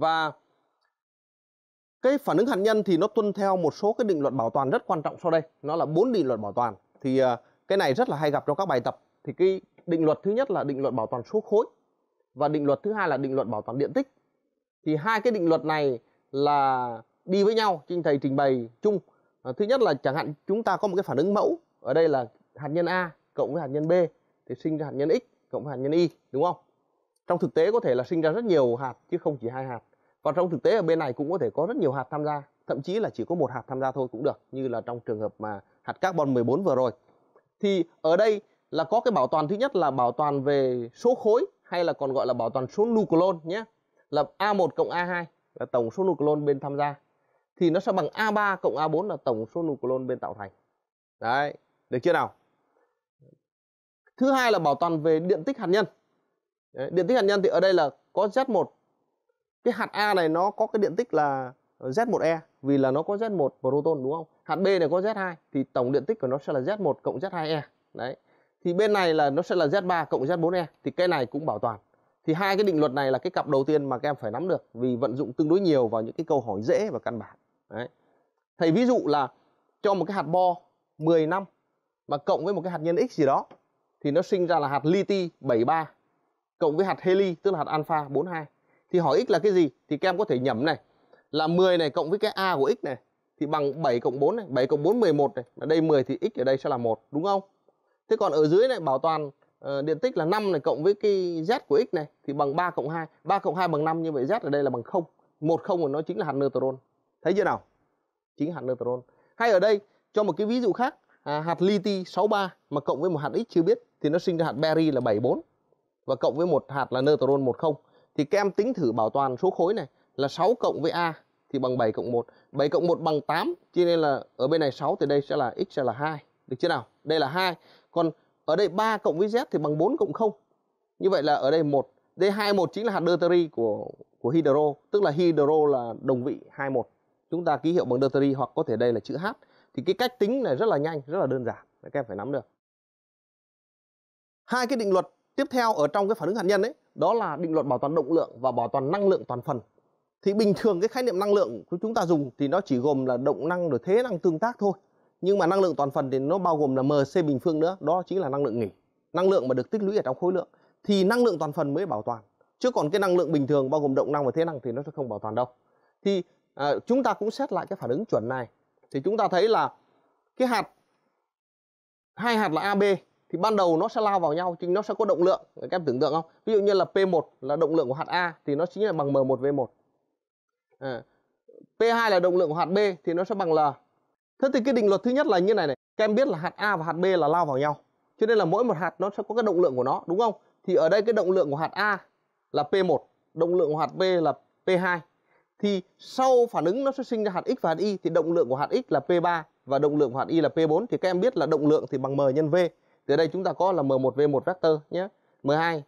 và cái phản ứng hạt nhân thì nó tuân theo một số cái định luật bảo toàn rất quan trọng sau đây nó là bốn định luật bảo toàn thì ờ, cái này rất là hay gặp trong các bài tập thì cái định luật thứ nhất là định luật bảo toàn số khối và định luật thứ hai là định luật bảo toàn điện tích thì hai cái định luật này là đi với nhau trên thầy trình bày chung ờ, thứ nhất là chẳng hạn chúng ta có một cái phản ứng mẫu ở đây là hạt nhân a cộng với hạt nhân b thì sinh ra hạt nhân x cộng với hạt nhân y đúng không trong thực tế có thể là sinh ra rất nhiều hạt chứ không chỉ hai hạt còn trong thực tế ở bên này cũng có thể có rất nhiều hạt tham gia thậm chí là chỉ có một hạt tham gia thôi cũng được như là trong trường hợp mà hạt carbon 14 vừa rồi thì ở đây là có cái bảo toàn thứ nhất là bảo toàn về số khối hay là còn gọi là bảo toàn số nucleon nhé là A1 cộng A2 là tổng số nucleon bên tham gia thì nó sẽ bằng A3 cộng A4 là tổng số nucleon bên tạo thành đấy được chưa nào thứ hai là bảo toàn về điện tích hạt nhân đấy, điện tích hạt nhân thì ở đây là có Z1 cái hạt A này nó có cái điện tích là Z1e vì là nó có Z1 proton đúng không? Hạt B này có Z2 thì tổng điện tích của nó sẽ là Z1 cộng Z2e. Đấy. Thì bên này là nó sẽ là Z3 cộng Z4e thì cái này cũng bảo toàn. Thì hai cái định luật này là cái cặp đầu tiên mà các em phải nắm được vì vận dụng tương đối nhiều vào những cái câu hỏi dễ và căn bản. Đấy. Thầy ví dụ là cho một cái hạt bo 10 năm mà cộng với một cái hạt nhân x gì đó thì nó sinh ra là hạt li ti 73 cộng với hạt heli tức là hạt alpha 42 thì hỏi x là cái gì thì các em có thể nhẩm này là 10 này cộng với cái a của x này thì bằng 7 cộng 4 này, 7 cộng 4 11 này, ở đây 10 thì x ở đây sẽ là 1 đúng không? Thế còn ở dưới này bảo toàn uh, điện tích là 5 này cộng với cái z của x này thì bằng 3 cộng 2, 3 cộng 2 bằng 5 như vậy z ở đây là bằng 0. 1 0 của nó chính là hạt neutron. Thấy chưa nào? Chính hạt neutron. Hay ở đây cho một cái ví dụ khác, à, hạt li 63 mà cộng với một hạt x chưa biết thì nó sinh ra hạt beri là 74 và cộng với một hạt là neutron 10 thì các em tính thử bảo toàn số khối này là 6 cộng với A thì bằng 7 cộng 1 7 cộng 1 bằng 8 cho nên là ở bên này 6 thì đây sẽ là x sẽ là 2 được chưa nào đây là 2 còn ở đây 3 cộng với z thì bằng 4 cộng 0 như vậy là ở đây 1 đây 21 chính là hạt deuteri của của hydro tức là hydro là đồng vị 21 chúng ta ký hiệu bằng deuteri hoặc có thể đây là chữ h thì cái cách tính này rất là nhanh rất là đơn giản các em phải nắm được hai cái định luật tiếp theo ở trong cái phản ứng hạt nhân ấy đó là định luật bảo toàn động lượng và bảo toàn năng lượng toàn phần thì bình thường cái khái niệm năng lượng của chúng ta dùng thì nó chỉ gồm là động năng rồi thế năng tương tác thôi nhưng mà năng lượng toàn phần thì nó bao gồm là mc bình phương nữa đó chính là năng lượng nghỉ năng lượng mà được tích lũy ở trong khối lượng thì năng lượng toàn phần mới bảo toàn chứ còn cái năng lượng bình thường bao gồm động năng và thế năng thì nó sẽ không bảo toàn đâu thì à, chúng ta cũng xét lại cái phản ứng chuẩn này thì chúng ta thấy là cái hạt hai hạt là ab thì ban đầu nó sẽ lao vào nhau chứ nó sẽ có động lượng các em tưởng tượng không ví dụ như là P1 là động lượng của hạt A thì nó chính là bằng M1V1 à, P2 là động lượng của hạt B thì nó sẽ bằng L thế thì cái định luật thứ nhất là như này này các em biết là hạt A và hạt B là lao vào nhau cho nên là mỗi một hạt nó sẽ có cái động lượng của nó đúng không thì ở đây cái động lượng của hạt A là P1 động lượng của hạt B là P2 thì sau phản ứng nó sẽ sinh ra hạt X và hạt Y thì động lượng của hạt X là P3 và động lượng của hạt Y là P4 thì các em biết là động lượng thì bằng M nhân V thì ở đây chúng ta có là M1V1 vector nhé M2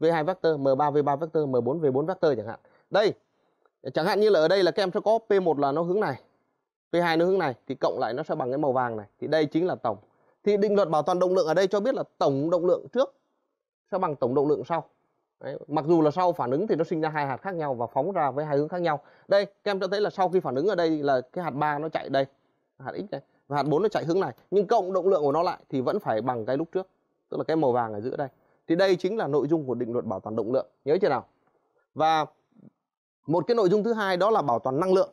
V2 vector M3 V3 vector M4 V4 vector chẳng hạn đây chẳng hạn như là ở đây là các em sẽ có P1 là nó hướng này P2 nó hướng này thì cộng lại nó sẽ bằng cái màu vàng này thì đây chính là tổng thì định luật bảo toàn động lượng ở đây cho biết là tổng động lượng trước sẽ bằng tổng động lượng sau Đấy, mặc dù là sau phản ứng thì nó sinh ra hai hạt khác nhau và phóng ra với hai hướng khác nhau đây các em cho thấy là sau khi phản ứng ở đây là cái hạt ba nó chạy đây hạt x này và hạt 4 nó chạy hướng này nhưng cộng động lượng của nó lại thì vẫn phải bằng cái lúc trước tức là cái màu vàng ở giữa đây thì đây chính là nội dung của định luật bảo toàn động lượng nhớ chưa nào và một cái nội dung thứ hai đó là bảo toàn năng lượng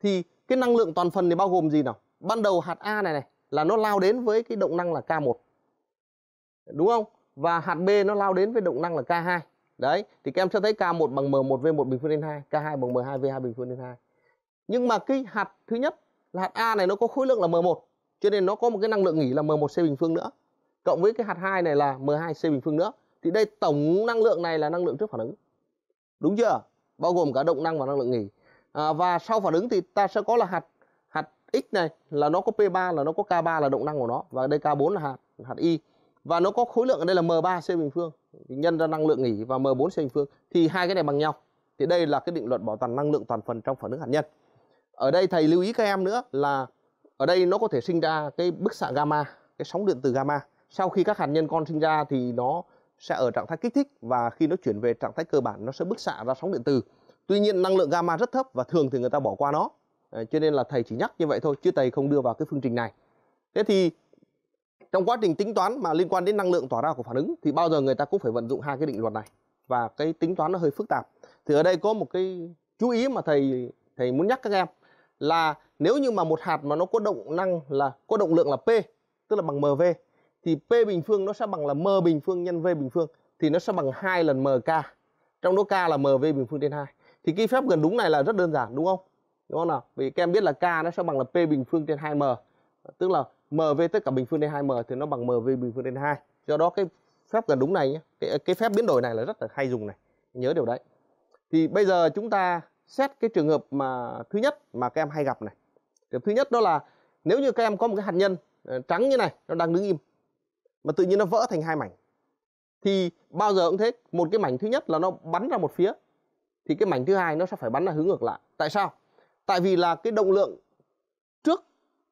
thì cái năng lượng toàn phần thì bao gồm gì nào ban đầu hạt A này này là nó lao đến với cái động năng là K1 đúng không và hạt B nó lao đến với động năng là K2 đấy thì các em sẽ thấy K1 bằng M1V1 bình phương lên 2 K2 bằng M2V2 bình phương lên 2 nhưng mà cái hạt thứ nhất là hạt A này nó có khối lượng là M1 cho nên nó có một cái năng lượng nghỉ là M1C bình phương nữa cộng với cái hạt 2 này là M2C bình phương nữa thì đây tổng năng lượng này là năng lượng trước phản ứng đúng chưa bao gồm cả động năng và năng lượng nghỉ à, và sau phản ứng thì ta sẽ có là hạt hạt X này là nó có P3 là nó có K3 là động năng của nó và đây K4 là hạt hạt Y và nó có khối lượng ở đây là M3C bình phương nhân ra năng lượng nghỉ và M4C bình phương thì hai cái này bằng nhau thì đây là cái định luật bảo toàn năng lượng toàn phần trong phản ứng hạt nhân ở đây thầy lưu ý các em nữa là ở đây nó có thể sinh ra cái bức xạ gamma cái sóng điện từ gamma sau khi các hạt nhân con sinh ra thì nó sẽ ở trạng thái kích thích và khi nó chuyển về trạng thái cơ bản nó sẽ bức xạ ra sóng điện từ tuy nhiên năng lượng gamma rất thấp và thường thì người ta bỏ qua nó cho nên là thầy chỉ nhắc như vậy thôi chứ thầy không đưa vào cái phương trình này thế thì trong quá trình tính toán mà liên quan đến năng lượng tỏa ra của phản ứng thì bao giờ người ta cũng phải vận dụng hai cái định luật này và cái tính toán nó hơi phức tạp thì ở đây có một cái chú ý mà thầy thầy muốn nhắc các em là nếu như mà một hạt mà nó có động năng là có động lượng là P tức là bằng MV thì P bình phương nó sẽ bằng là M bình phương nhân V bình phương thì nó sẽ bằng hai lần MK. Trong đó K là MV bình phương trên 2. Thì cái phép gần đúng này là rất đơn giản đúng không? Đúng không nào? Vì các em biết là K nó sẽ bằng là P bình phương trên 2M. Tức là MV tất cả bình phương trên 2M thì nó bằng MV bình phương trên 2. Do đó cái phép gần đúng này nhé, cái, cái phép biến đổi này là rất là hay dùng này. Nhớ điều đấy. Thì bây giờ chúng ta xét cái trường hợp mà thứ nhất mà các em hay gặp này trường thứ nhất đó là nếu như các em có một cái hạt nhân ờ, trắng như này nó đang đứng im mà tự nhiên nó vỡ thành hai mảnh thì bao giờ cũng thế một cái mảnh thứ nhất là nó bắn ra một phía thì cái mảnh thứ hai nó sẽ phải bắn ra hướng ngược lại tại sao tại vì là cái động lượng trước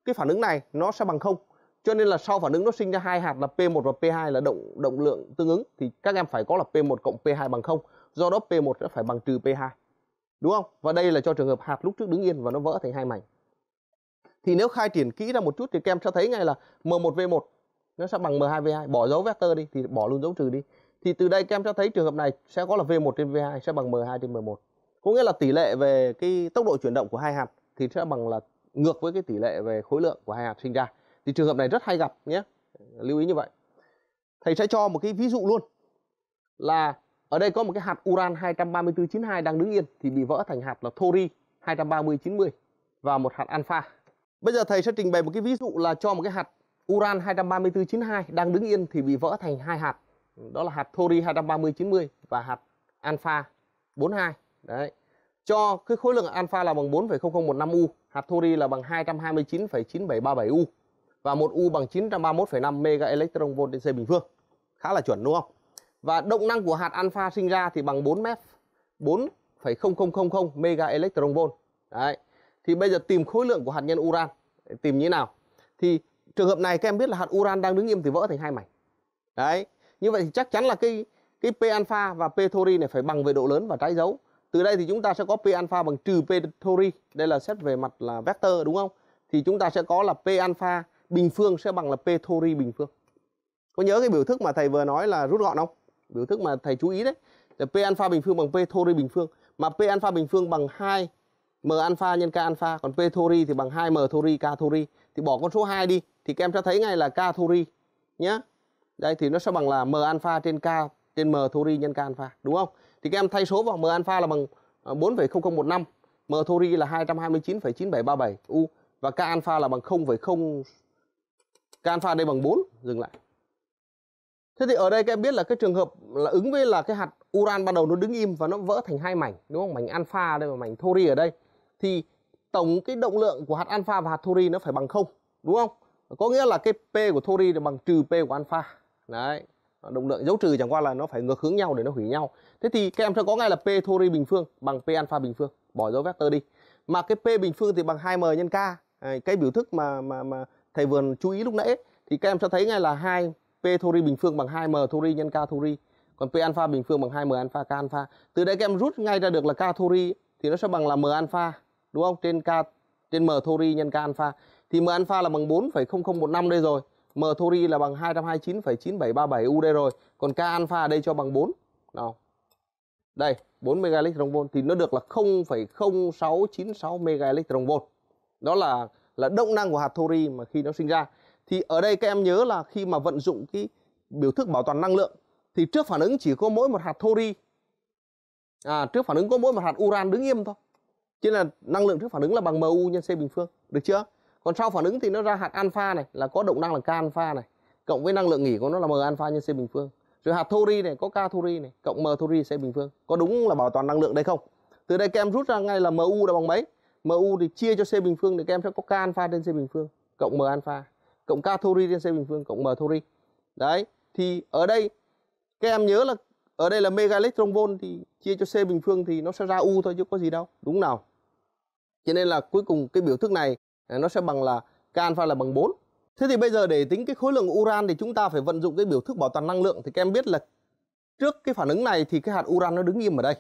cái phản ứng này nó sẽ bằng không cho nên là sau phản ứng nó sinh ra hai hạt là P1 và P2 là động động lượng tương ứng thì các em phải có là P1 cộng P2 bằng không do đó P1 sẽ phải bằng trừ P2 đúng không và đây là cho trường hợp hạt lúc trước đứng yên và nó vỡ thành hai mảnh thì nếu khai triển kỹ ra một chút thì kem sẽ thấy ngay là M1V1 nó sẽ bằng M2V2 bỏ dấu vector đi thì bỏ luôn dấu trừ đi thì từ đây kem em sẽ thấy trường hợp này sẽ có là V1 trên V2 sẽ bằng M2 trên M1 có nghĩa là tỷ lệ về cái tốc độ chuyển động của hai hạt thì sẽ bằng là ngược với cái tỷ lệ về khối lượng của hai hạt sinh ra thì trường hợp này rất hay gặp nhé lưu ý như vậy thầy sẽ cho một cái ví dụ luôn là ở đây có một cái hạt uran 23492 đang đứng yên thì bị vỡ thành hạt là thori 23090 và một hạt alpha. Bây giờ thầy sẽ trình bày một cái ví dụ là cho một cái hạt uran 23492 đang đứng yên thì bị vỡ thành hai hạt. Đó là hạt thori 23090 và hạt alpha 42. Đấy. Cho cái khối lượng alpha là bằng 4,0015 u, hạt thori là bằng 229,9737 u và một u bằng 931,5 mega electron volt trên dây bình phương. Khá là chuẩn đúng không? và động năng của hạt alpha sinh ra thì bằng 4 mF 4,0000 mega electron volt. Đấy. Thì bây giờ tìm khối lượng của hạt nhân uran, tìm như nào? Thì trường hợp này các em biết là hạt uran đang đứng im thì vỡ thành hai mảnh. Đấy. Như vậy thì chắc chắn là cái cái p alpha và p thori này phải bằng về độ lớn và trái dấu. Từ đây thì chúng ta sẽ có p alpha bằng trừ p thori. Đây là xét về mặt là vector đúng không? Thì chúng ta sẽ có là p alpha bình phương sẽ bằng là p thori bình phương. Có nhớ cái biểu thức mà thầy vừa nói là rút gọn không? biểu thức mà thầy chú ý đấy là p alpha bình phương bằng p thori bình phương mà p alpha bình phương bằng 2 m alpha nhân k alpha còn p thori thì bằng 2 m thori k thori thì bỏ con số 2 đi thì các em sẽ thấy ngay là k thori nhé đây thì nó sẽ bằng là m alpha trên k trên m thori nhân k alpha đúng không thì các em thay số vào m alpha là bằng 4,0015 à, m thori là 229,9737 u và k alpha là bằng 0,0 k alpha đây bằng 4 dừng lại Thế thì ở đây các em biết là cái trường hợp là ứng với là cái hạt uran ban đầu nó đứng im và nó vỡ thành hai mảnh đúng không? Mảnh alpha đây và mảnh thori ở đây. Thì tổng cái động lượng của hạt alpha và hạt thori nó phải bằng không đúng không? Có nghĩa là cái P của thori là bằng trừ P của alpha. Đấy. Động lượng dấu trừ chẳng qua là nó phải ngược hướng nhau để nó hủy nhau. Thế thì các em sẽ có ngay là P thori bình phương bằng P alpha bình phương, bỏ dấu vector đi. Mà cái P bình phương thì bằng 2m nhân k. Cái biểu thức mà mà mà thầy vừa chú ý lúc nãy thì các em sẽ thấy ngay là 2 P thori bình phương bằng 2m thori nhân K thori. Còn P alpha bình phương bằng 2m alpha K alpha. Từ đây các em rút ngay ra được là K thori thì nó sẽ bằng là M alpha đúng không? Trên K trên M thori nhân K alpha. Thì M alpha là bằng 4,0015 đây rồi. M thori là bằng 229,9737 u đây rồi. Còn K alpha ở đây cho bằng 4. Nào. Đây, 4 mega electron volt thì nó được là 0,0696 mega electron volt. Đó là là động năng của hạt thori mà khi nó sinh ra thì ở đây các em nhớ là khi mà vận dụng cái biểu thức bảo toàn năng lượng thì trước phản ứng chỉ có mỗi một hạt thori à, trước phản ứng có mỗi một hạt uran đứng im thôi chứ là năng lượng trước phản ứng là bằng mu nhân c bình phương được chưa còn sau phản ứng thì nó ra hạt alpha này là có động năng là k alpha này cộng với năng lượng nghỉ của nó là m alpha nhân c bình phương rồi hạt thori này có k thori này cộng m thori c bình phương có đúng là bảo toàn năng lượng đây không từ đây các em rút ra ngay là mu là bằng mấy mu thì chia cho c bình phương thì các em sẽ có k alpha trên c bình phương cộng m alpha cộng K thori trên C bình phương cộng M thori Đấy, thì ở đây các em nhớ là ở đây là mega electron volt thì chia cho C bình phương thì nó sẽ ra U thôi chứ có gì đâu, đúng nào? Cho nên là cuối cùng cái biểu thức này à, nó sẽ bằng là K alpha là bằng 4. Thế thì bây giờ để tính cái khối lượng uran thì chúng ta phải vận dụng cái biểu thức bảo toàn năng lượng thì các em biết là trước cái phản ứng này thì cái hạt uran nó đứng im ở đây.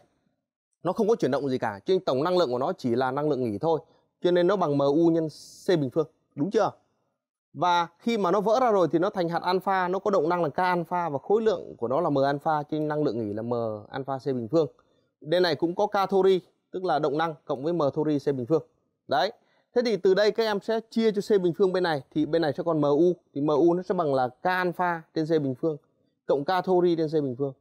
Nó không có chuyển động gì cả, cho nên tổng năng lượng của nó chỉ là năng lượng nghỉ thôi. Cho nên nó bằng MU nhân C bình phương, đúng chưa? và khi mà nó vỡ ra rồi thì nó thành hạt alpha nó có động năng là k alpha và khối lượng của nó là m alpha trên năng lượng nghỉ là m alpha c bình phương đây này cũng có k thori tức là động năng cộng với m thori c bình phương đấy thế thì từ đây các em sẽ chia cho c bình phương bên này thì bên này sẽ còn mu thì mu nó sẽ bằng là k alpha trên c bình phương cộng k thori trên c bình phương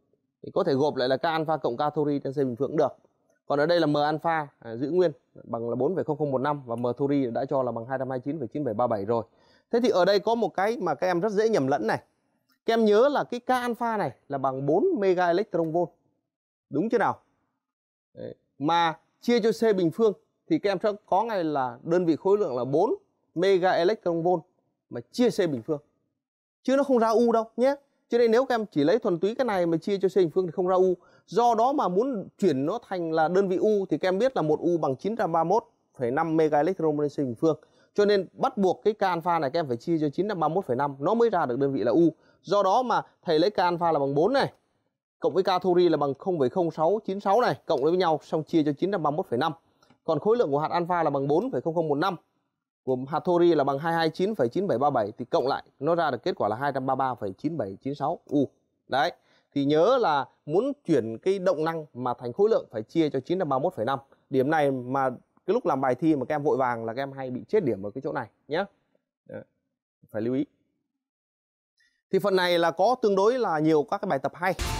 thì có thể gộp lại là k alpha cộng k thori trên c bình phương cũng được còn ở đây là m alpha à, giữ nguyên bằng là 4,0015 và m thori đã cho là bằng 229,9737 rồi Thế thì ở đây có một cái mà các em rất dễ nhầm lẫn này. Các em nhớ là cái K alpha này là bằng 4 mega electron volt. Đúng chưa nào? Đấy. Mà chia cho C bình phương thì các em sẽ có ngay là đơn vị khối lượng là 4 mega electron volt mà chia C bình phương. Chứ nó không ra U đâu nhé. Cho nên nếu các em chỉ lấy thuần túy cái này mà chia cho C bình phương thì không ra U. Do đó mà muốn chuyển nó thành là đơn vị U thì các em biết là một U bằng 931,5 mega electron volt C bình phương cho nên bắt buộc cái k alpha này các em phải chia cho 931,5 nó mới ra được đơn vị là u. Do đó mà thầy lấy k alpha là bằng 4 này, cộng với k thori là bằng 0,0696 này, cộng với nhau xong chia cho 931,5. Còn khối lượng của hạt alpha là bằng 4,0015 của hạt thori là bằng 229,9737 thì cộng lại nó ra được kết quả là 233,9796 u. Đấy. Thì nhớ là muốn chuyển cái động năng mà thành khối lượng phải chia cho 931,5. Điểm này mà cái lúc làm bài thi mà các em vội vàng là các em hay bị chết điểm ở cái chỗ này nhé phải lưu ý thì phần này là có tương đối là nhiều các cái bài tập hay